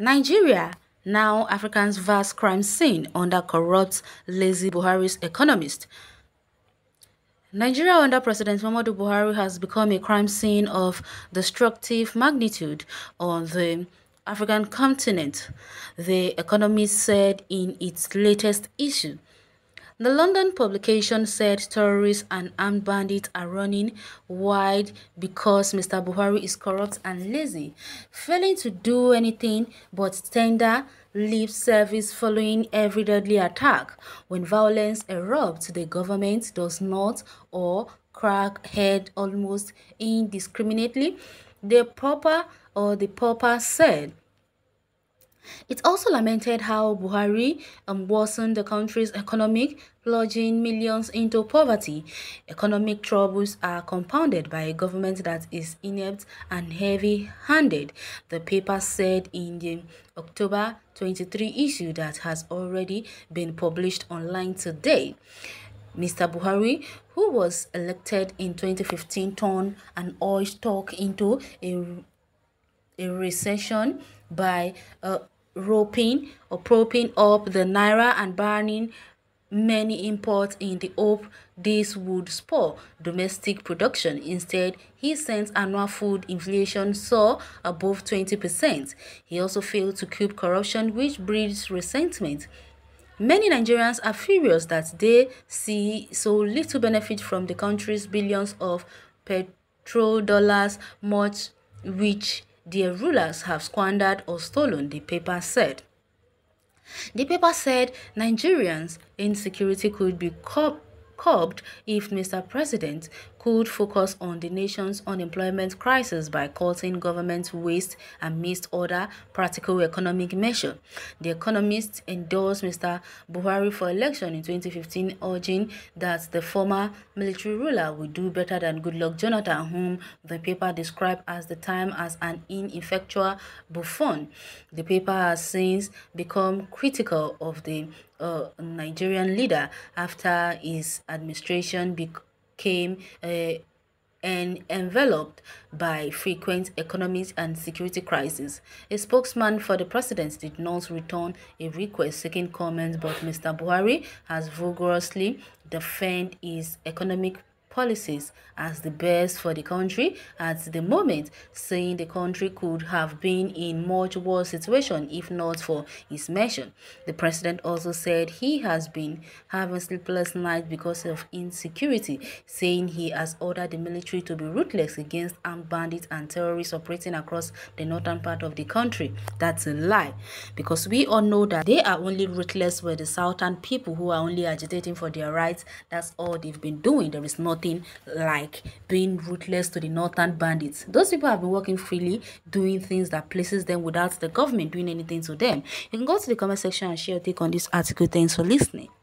Nigeria now Africa's vast crime scene under corrupt, lazy Buhari's economist. Nigeria under President Muhammadu Buhari has become a crime scene of destructive magnitude on the African continent, the economist said in its latest issue. The London publication said terrorists and armed bandits are running wide because Mr. Buhari is corrupt and lazy, failing to do anything but tender lip service following every deadly attack. When violence erupts, the government does not or crack head almost indiscriminately. The proper or the proper said it also lamented how Buhari um, worsened the country's economic, plunging millions into poverty. Economic troubles are compounded by a government that is inept and heavy-handed, the paper said in the October 23 issue that has already been published online today. Mr. Buhari, who was elected in 2015, turned an oil stock into a, a recession by uh, roping or propping up the naira and banning many imports in the hope this would spur domestic production. Instead, he sent annual food inflation soar above 20%. He also failed to curb corruption, which breeds resentment. Many Nigerians are furious that they see so little benefit from the country's billions of petrodollars, much which their rulers have squandered or stolen, the paper said. The paper said Nigerians' insecurity could be curbed if Mr. President could focus on the nation's unemployment crisis by cutting government waste amidst other practical economic measures. The Economist endorsed Mr. Buhari for election in 2015, urging that the former military ruler would do better than Goodluck Jonathan, whom the paper described at the time as an ineffectual buffon. The paper has since become critical of the uh, Nigerian leader after his administration became came uh, and enveloped by frequent economic and security crises. A spokesman for the president did not return a request seeking comment, but Mr. Buhari has vigorously defended his economic policies as the best for the country at the moment, saying the country could have been in much worse situation if not for his measure. The president also said he has been having sleepless nights because of insecurity, saying he has ordered the military to be ruthless against armed bandits and terrorists operating across the northern part of the country. That's a lie, because we all know that they are only ruthless with the southern people who are only agitating for their rights. That's all they've been doing. There is not nothing like being ruthless to the northern bandits. Those people have been working freely, doing things that places them without the government doing anything to them. You can go to the comment section and share your take on this article. Thanks for listening.